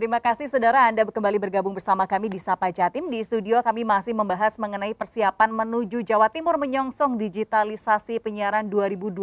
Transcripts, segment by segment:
Terima kasih saudara Anda kembali bergabung bersama kami di Sapa Jatim. Di studio kami masih membahas mengenai persiapan menuju Jawa Timur menyongsong digitalisasi penyiaran 2022.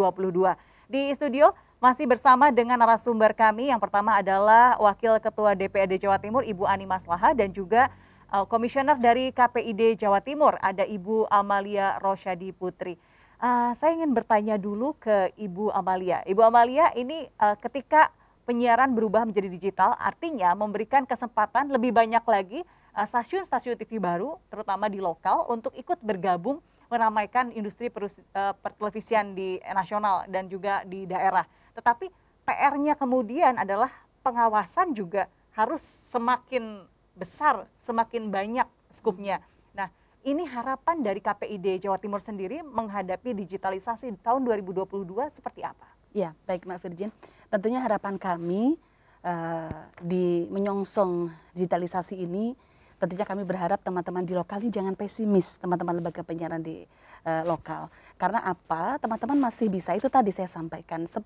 Di studio masih bersama dengan narasumber kami yang pertama adalah Wakil Ketua DPRD Jawa Timur Ibu Ani Maslaha dan juga eh, Komisioner dari KPID Jawa Timur ada Ibu Amalia Rosyadi Putri. Uh, saya ingin bertanya dulu ke Ibu Amalia. Ibu Amalia ini uh, ketika penyiaran berubah menjadi digital artinya memberikan kesempatan lebih banyak lagi eh, stasiun-stasiun TV baru terutama di lokal untuk ikut bergabung meramaikan industri eh, pertelevisian di nasional dan juga di daerah. Tetapi PR-nya kemudian adalah pengawasan juga harus semakin besar, semakin banyak skupnya. Nah, ini harapan dari KPID Jawa Timur sendiri menghadapi digitalisasi tahun 2022 seperti apa? Ya, baik Mbak Virgin tentunya harapan kami uh, di menyongsong digitalisasi ini tentunya kami berharap teman-teman di lokal ini jangan pesimis teman-teman lembaga penyiaran di uh, lokal karena apa teman-teman masih bisa itu tadi saya sampaikan 10%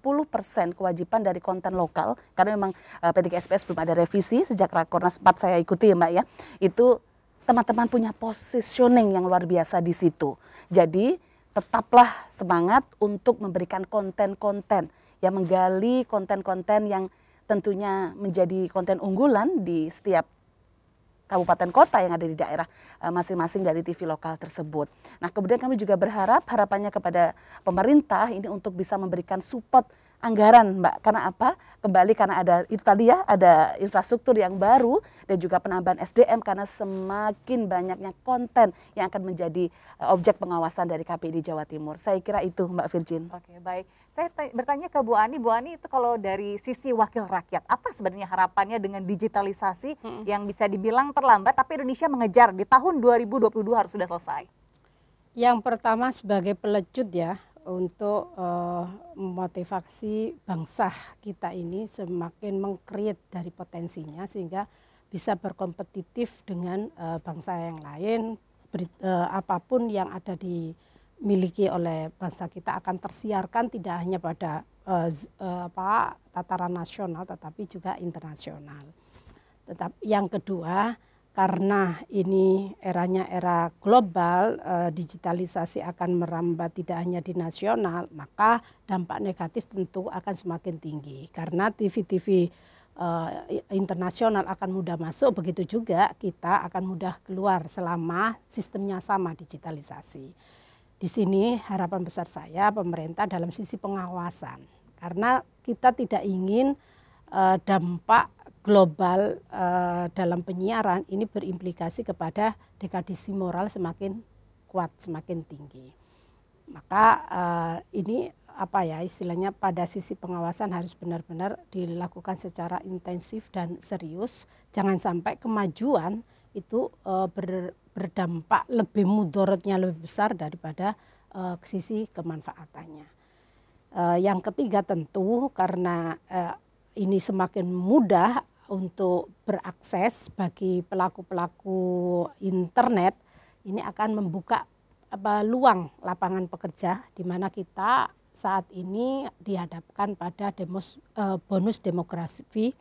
kewajiban dari konten lokal karena memang uh, p sps belum ada revisi sejak Rakornas 4 saya ikuti ya Mbak ya itu teman-teman punya positioning yang luar biasa di situ jadi tetaplah semangat untuk memberikan konten-konten ya menggali konten-konten yang tentunya menjadi konten unggulan di setiap kabupaten kota yang ada di daerah eh, masing-masing dari TV lokal tersebut. Nah, kemudian kami juga berharap harapannya kepada pemerintah ini untuk bisa memberikan support anggaran, Mbak. Karena apa? Kembali karena ada itu tadi ya, ada infrastruktur yang baru dan juga penambahan SDM karena semakin banyaknya konten yang akan menjadi eh, objek pengawasan dari KPI di Jawa Timur. Saya kira itu, Mbak Virgin. Oke, baik. Saya bertanya ke Bu Ani, Bu Ani itu kalau dari sisi wakil rakyat, apa sebenarnya harapannya dengan digitalisasi hmm. yang bisa dibilang terlambat tapi Indonesia mengejar di tahun 2022 harus sudah selesai? Yang pertama sebagai pelecut ya, untuk eh, memotivasi bangsa kita ini semakin mengkreat dari potensinya sehingga bisa berkompetitif dengan eh, bangsa yang lain eh, apapun yang ada dimiliki oleh bangsa kita akan tersiarkan tidak hanya pada apa tataran nasional tetapi juga internasional. Tetap yang kedua karena ini eranya era global, eh, digitalisasi akan merambat tidak hanya di nasional, maka dampak negatif tentu akan semakin tinggi. Karena TV-TV eh, internasional akan mudah masuk, begitu juga kita akan mudah keluar selama sistemnya sama digitalisasi. Di sini harapan besar saya pemerintah dalam sisi pengawasan. Karena kita tidak ingin eh, dampak global uh, dalam penyiaran ini berimplikasi kepada dekadisi moral semakin kuat, semakin tinggi. Maka uh, ini apa ya istilahnya pada sisi pengawasan harus benar-benar dilakukan secara intensif dan serius. Jangan sampai kemajuan itu uh, ber, berdampak lebih mudorotnya lebih besar daripada uh, sisi kemanfaatannya. Uh, yang ketiga tentu karena uh, ini semakin mudah untuk berakses bagi pelaku-pelaku internet ini akan membuka peluang lapangan pekerja di mana kita saat ini dihadapkan pada demos, eh, bonus demografi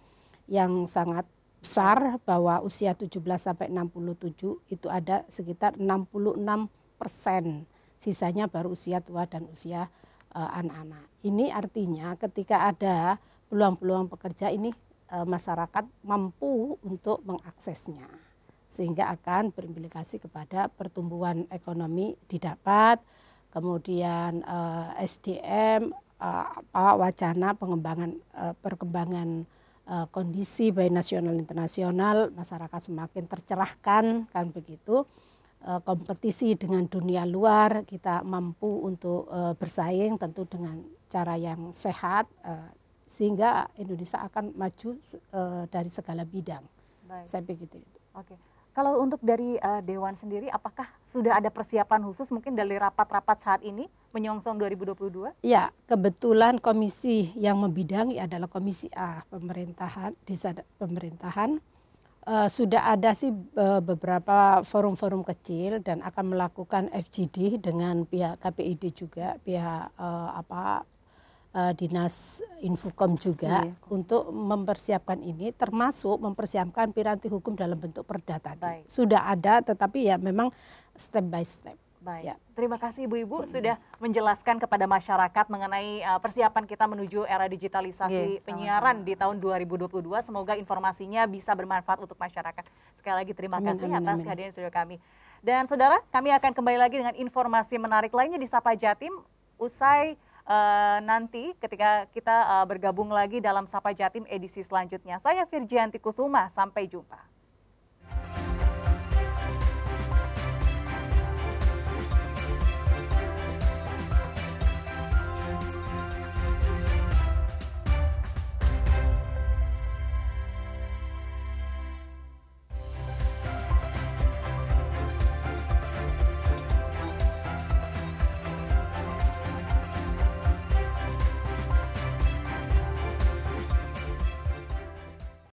yang sangat besar bahwa usia 17 sampai 67 itu ada sekitar 66 persen sisanya baru usia tua dan usia eh, anak-anak. Eh, ini artinya ketika ada peluang-peluang pekerja ini E, masyarakat mampu untuk mengaksesnya sehingga akan berimplikasi kepada pertumbuhan ekonomi didapat kemudian e, SDM e, apa wacana pengembangan perkembangan kondisi baik nasional internasional masyarakat semakin tercerahkan kan begitu kompetisi dengan dunia luar kita mampu untuk bersaing tentu dengan cara yang sehat sehingga Indonesia akan maju uh, dari segala bidang. Baik. Saya begitu. Oke. Kalau untuk dari uh, Dewan sendiri, apakah sudah ada persiapan khusus mungkin dari rapat-rapat saat ini menyongsong 2022? Ya, kebetulan komisi yang membidangi adalah Komisi A pemerintahan di pemerintahan uh, sudah ada sih uh, beberapa forum-forum kecil dan akan melakukan FGD dengan pihak KPID juga pihak uh, apa Eh, dinas infokom juga iya, untuk mempersiapkan ini termasuk mempersiapkan piranti hukum dalam bentuk perda tadi Baik. sudah ada tetapi ya memang step by step Baik. Ya. Terima kasih Ibu-ibu sudah menjelaskan kepada masyarakat mengenai eh, persiapan kita menuju era digitalisasi yeah, penyiaran di tahun 2022. Semoga informasinya bisa bermanfaat untuk masyarakat. Sekali lagi terima amin, kasih amin, atas amin. kehadiran studio kami. Dan saudara, kami akan kembali lagi dengan informasi menarik lainnya di Sapa Jatim usai uh, nanti ketika kita uh, bergabung lagi dalam Sapa Jatim edisi selanjutnya. Saya Virgianti Kusuma, sampai jumpa.